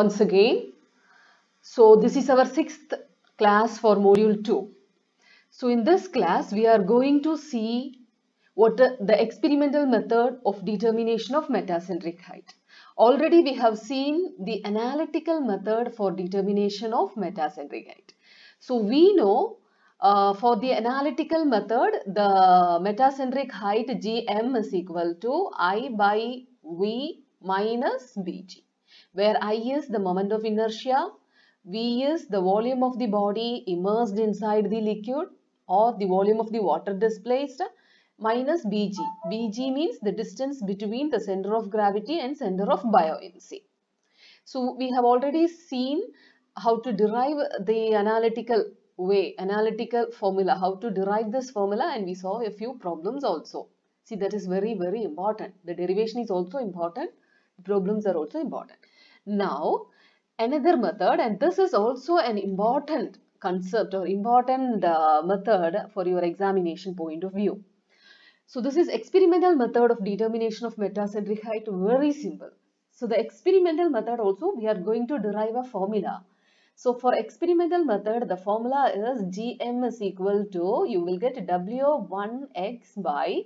once again. So this is our sixth class for module 2. So in this class we are going to see what the experimental method of determination of metacentric height. Already we have seen the analytical method for determination of metacentric height. So we know uh, for the analytical method, the metacentric height Gm is equal to I by V minus Bg where I is the moment of inertia, V is the volume of the body immersed inside the liquid or the volume of the water displaced minus Bg. Bg means the distance between the center of gravity and center of buoyancy. So we have already seen how to derive the analytical way, analytical formula, how to derive this formula and we saw a few problems also. See that is very very important. The derivation is also important. Problems are also important. Now, another method and this is also an important concept or important uh, method for your examination point of view. So this is experimental method of determination of metacentric height, very simple. So the experimental method also we are going to derive a formula. So for experimental method, the formula is Gm is equal to, you will get W1x by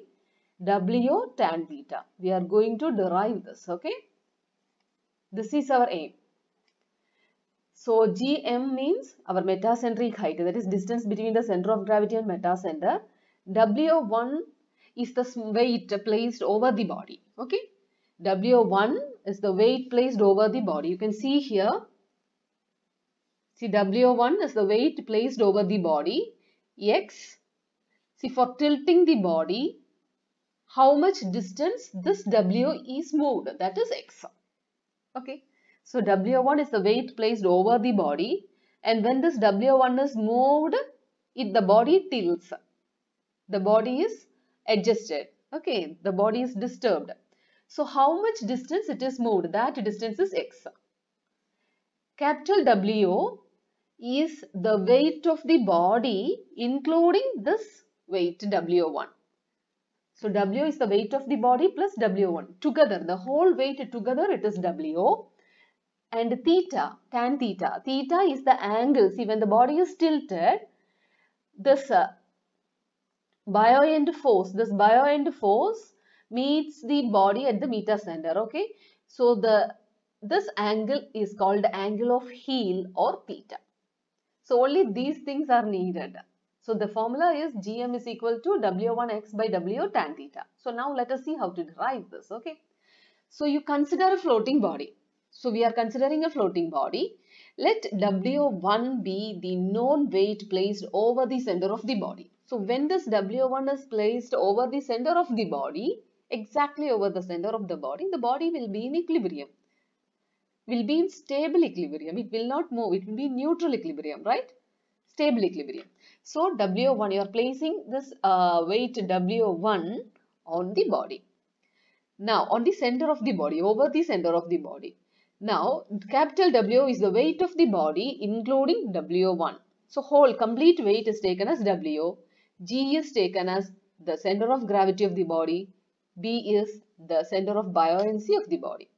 W tan theta. We are going to derive this, okay? This is our aim. So Gm means our metacentric height that is distance between the center of gravity and metacenter. W1 is the weight placed over the body. Okay. W1 is the weight placed over the body. You can see here. See W1 is the weight placed over the body. X. See for tilting the body. How much distance this W is moved. That is X. Okay. So W1 is the weight placed over the body and when this W1 is moved, it, the body tilts. The body is adjusted. Okay, the body is disturbed. So how much distance it is moved? That distance is x. Capital W is the weight of the body including this weight W1. So W is the weight of the body plus W1. Together, the whole weight together it is W. And theta, tan theta. Theta is the angle. See, when the body is tilted, this uh, bioend force, this bioend force meets the body at the meter center, okay? So, the this angle is called angle of heel or theta. So, only these things are needed. So the formula is gm is equal to w1x by w tan theta. So now let us see how to derive this. Okay. So you consider a floating body. So we are considering a floating body. Let W1 be the known weight placed over the center of the body. So when this W1 is placed over the center of the body, exactly over the center of the body, the body will be in equilibrium. Will be in stable equilibrium. It will not move. It will be neutral equilibrium, right? stable equilibrium. So W1, you are placing this uh, weight W1 on the body. Now, on the center of the body, over the center of the body. Now, capital W is the weight of the body including W1. So, whole complete weight is taken as W. G is taken as the center of gravity of the body. B is the center of buoyancy of the body.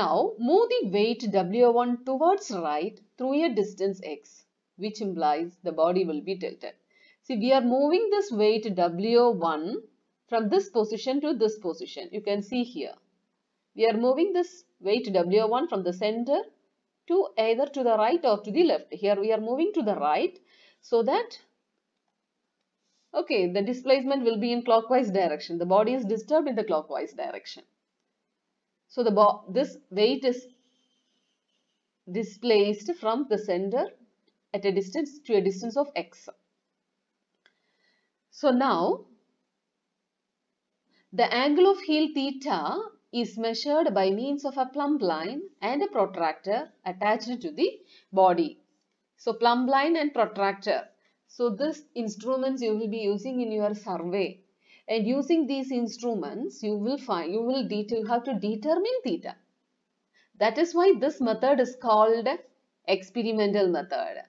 Now, move the weight W1 towards right through a distance X which implies the body will be tilted. See, we are moving this weight W1 from this position to this position. You can see here. We are moving this weight W1 from the center to either to the right or to the left. Here we are moving to the right so that okay the displacement will be in clockwise direction. The body is disturbed in the clockwise direction. So the this weight is displaced from the center at a distance to a distance of x. So now the angle of heel theta is measured by means of a plumb line and a protractor attached to the body. So plumb line and protractor. So this instruments you will be using in your survey. And using these instruments, you will find you will have to determine theta. That is why this method is called experimental method.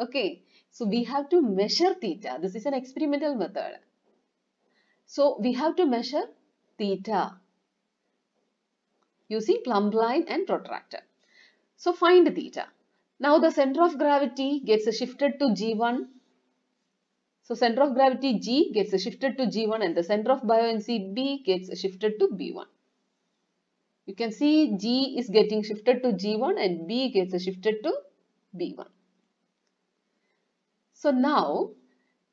Okay, so we have to measure theta. This is an experimental method. So we have to measure theta using plumb line and protractor. So find theta. Now the center of gravity gets shifted to G1. So center of gravity G gets shifted to G1 and the center of buoyancy B gets shifted to B1. You can see G is getting shifted to G1 and B gets shifted to B1. So now,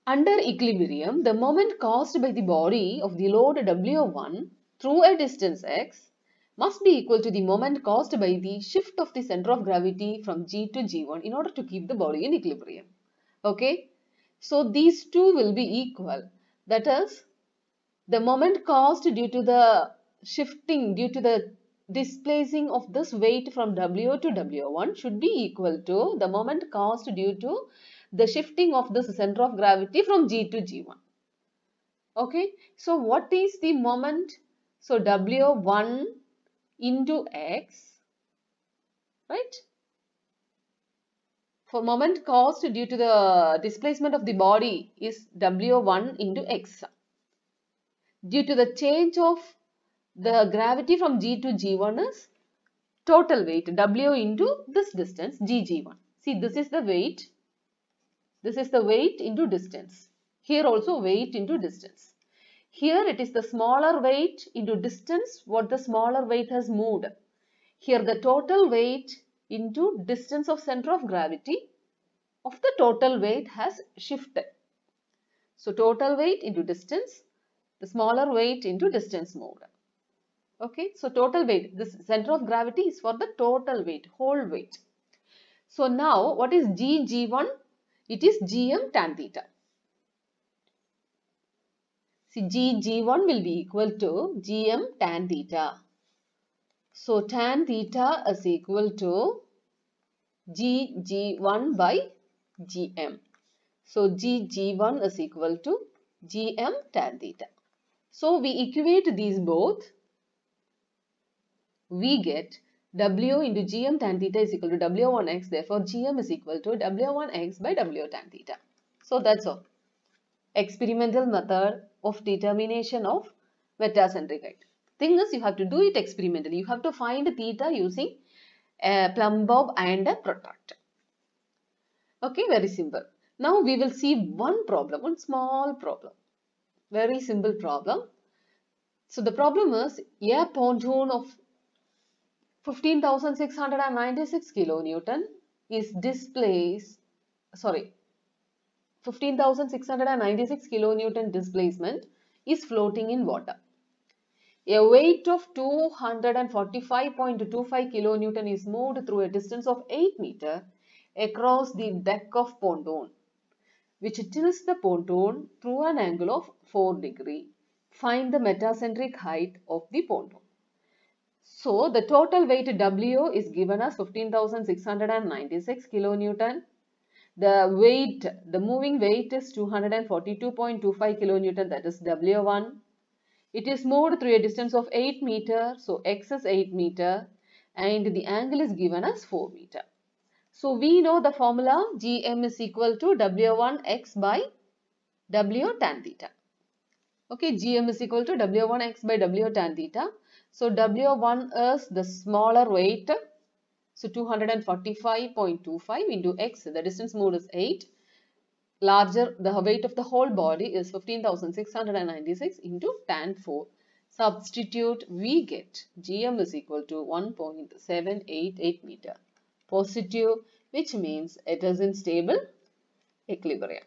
under equilibrium, the moment caused by the body of the load W1 through a distance x must be equal to the moment caused by the shift of the center of gravity from G to G1 in order to keep the body in equilibrium. Okay. So these two will be equal. That is, the moment caused due to the shifting, due to the displacing of this weight from W to W1 should be equal to the moment caused due to the shifting of this center of gravity from G to G1. Okay, so what is the moment? So W1 into X, right? For moment caused due to the displacement of the body is W1 into X. Due to the change of the gravity from G to G1 is total weight W into this distance G G1. See this is the weight this is the weight into distance. Here also weight into distance. Here it is the smaller weight into distance what the smaller weight has moved. Here the total weight into distance of center of gravity of the total weight has shifted. So total weight into distance, the smaller weight into distance moved. Okay, so total weight, this center of gravity is for the total weight, whole weight. So now what is G, G1, it is gm tan theta. See g, g1 will be equal to gm tan theta. So tan theta is equal to g, g1 by gm. So g, g1 is equal to gm tan theta. So we equate these both. We get w into gm tan theta is equal to w1 x. Therefore, gm is equal to w1 x by w tan theta. So, that's all. Experimental method of determination of metacentric height. Thing is, you have to do it experimentally. You have to find theta using a plumb bob and a protractor. Okay, very simple. Now, we will see one problem, one small problem. Very simple problem. So, the problem is a pontoon of 15,696 kilonewton is displaced, sorry, 15,696 kilonewton displacement is floating in water. A weight of 245.25 kilonewton is moved through a distance of 8 meter across the deck of pontoon, which tilts the pontoon through an angle of 4 degree. Find the metacentric height of the pontoon. So the total weight W is given as 15,696 kilonewton. The weight, the moving weight is 242.25 kilonewton that is W1. It is moved through a distance of 8 meter so X is 8 meter and the angle is given as 4 meter. So we know the formula Gm is equal to W1x by W tan theta. Okay, Gm is equal to W1x by W tan theta. So W1 is the smaller weight. So 245.25 into x, the distance mode is 8. Larger, the weight of the whole body is 15,696 into tan 4. Substitute, we get gm is equal to 1.788 meter. Positive, which means it is in stable equilibrium.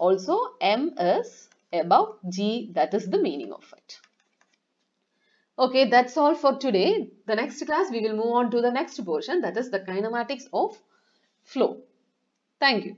Also, m is about G that is the meaning of it. Okay, that's all for today. The next class we will move on to the next portion that is the kinematics of flow. Thank you.